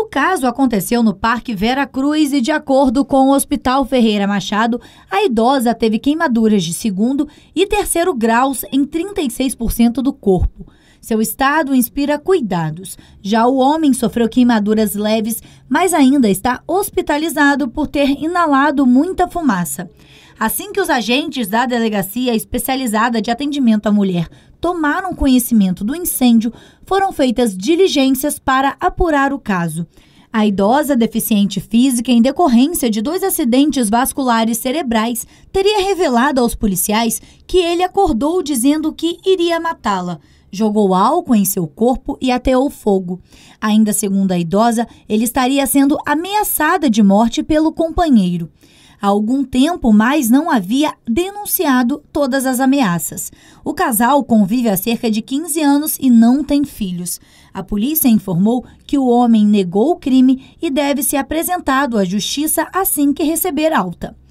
O caso aconteceu no Parque Vera Cruz e, de acordo com o Hospital Ferreira Machado, a idosa teve queimaduras de segundo e terceiro graus em 36% do corpo. Seu estado inspira cuidados. Já o homem sofreu queimaduras leves, mas ainda está hospitalizado por ter inalado muita fumaça. Assim que os agentes da Delegacia Especializada de Atendimento à Mulher tomaram conhecimento do incêndio, foram feitas diligências para apurar o caso. A idosa deficiente física, em decorrência de dois acidentes vasculares cerebrais, teria revelado aos policiais que ele acordou dizendo que iria matá-la jogou álcool em seu corpo e ateou fogo. Ainda segundo a idosa, ele estaria sendo ameaçada de morte pelo companheiro. Há algum tempo, mas não havia denunciado todas as ameaças. O casal convive há cerca de 15 anos e não tem filhos. A polícia informou que o homem negou o crime e deve ser apresentado à justiça assim que receber alta.